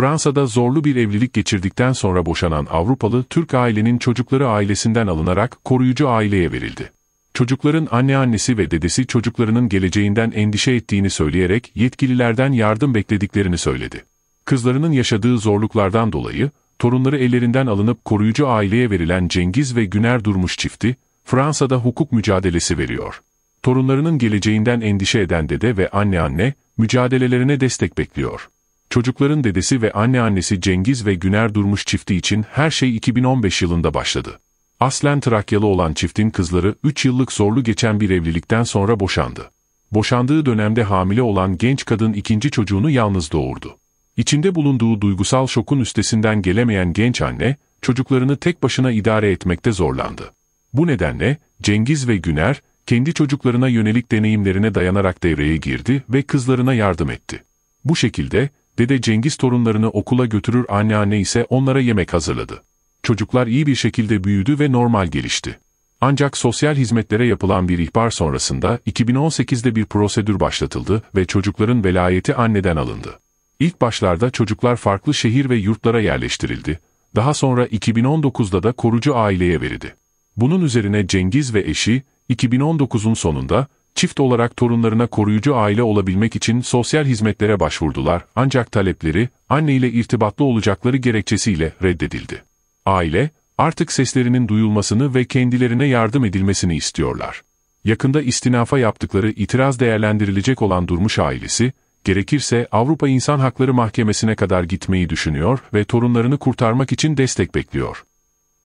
Fransa'da zorlu bir evlilik geçirdikten sonra boşanan Avrupalı Türk ailenin çocukları ailesinden alınarak koruyucu aileye verildi. Çocukların anneannesi ve dedesi çocuklarının geleceğinden endişe ettiğini söyleyerek yetkililerden yardım beklediklerini söyledi. Kızlarının yaşadığı zorluklardan dolayı, torunları ellerinden alınıp koruyucu aileye verilen Cengiz ve Güner Durmuş çifti, Fransa'da hukuk mücadelesi veriyor. Torunlarının geleceğinden endişe eden dede ve anneanne, mücadelelerine destek bekliyor. Çocukların dedesi ve anneannesi Cengiz ve Güner Durmuş çifti için her şey 2015 yılında başladı. Aslen Trakyalı olan çiftin kızları 3 yıllık zorlu geçen bir evlilikten sonra boşandı. Boşandığı dönemde hamile olan genç kadın ikinci çocuğunu yalnız doğurdu. İçinde bulunduğu duygusal şokun üstesinden gelemeyen genç anne, çocuklarını tek başına idare etmekte zorlandı. Bu nedenle Cengiz ve Güner, kendi çocuklarına yönelik deneyimlerine dayanarak devreye girdi ve kızlarına yardım etti. Bu şekilde Dede Cengiz torunlarını okula götürür anneanne ise onlara yemek hazırladı. Çocuklar iyi bir şekilde büyüdü ve normal gelişti. Ancak sosyal hizmetlere yapılan bir ihbar sonrasında 2018'de bir prosedür başlatıldı ve çocukların velayeti anneden alındı. İlk başlarda çocuklar farklı şehir ve yurtlara yerleştirildi, daha sonra 2019'da da korucu aileye verildi. Bunun üzerine Cengiz ve eşi, 2019'un sonunda Çift olarak torunlarına koruyucu aile olabilmek için sosyal hizmetlere başvurdular ancak talepleri anne ile irtibatlı olacakları gerekçesiyle reddedildi. Aile, artık seslerinin duyulmasını ve kendilerine yardım edilmesini istiyorlar. Yakında istinafa yaptıkları itiraz değerlendirilecek olan Durmuş ailesi, gerekirse Avrupa İnsan Hakları Mahkemesi'ne kadar gitmeyi düşünüyor ve torunlarını kurtarmak için destek bekliyor.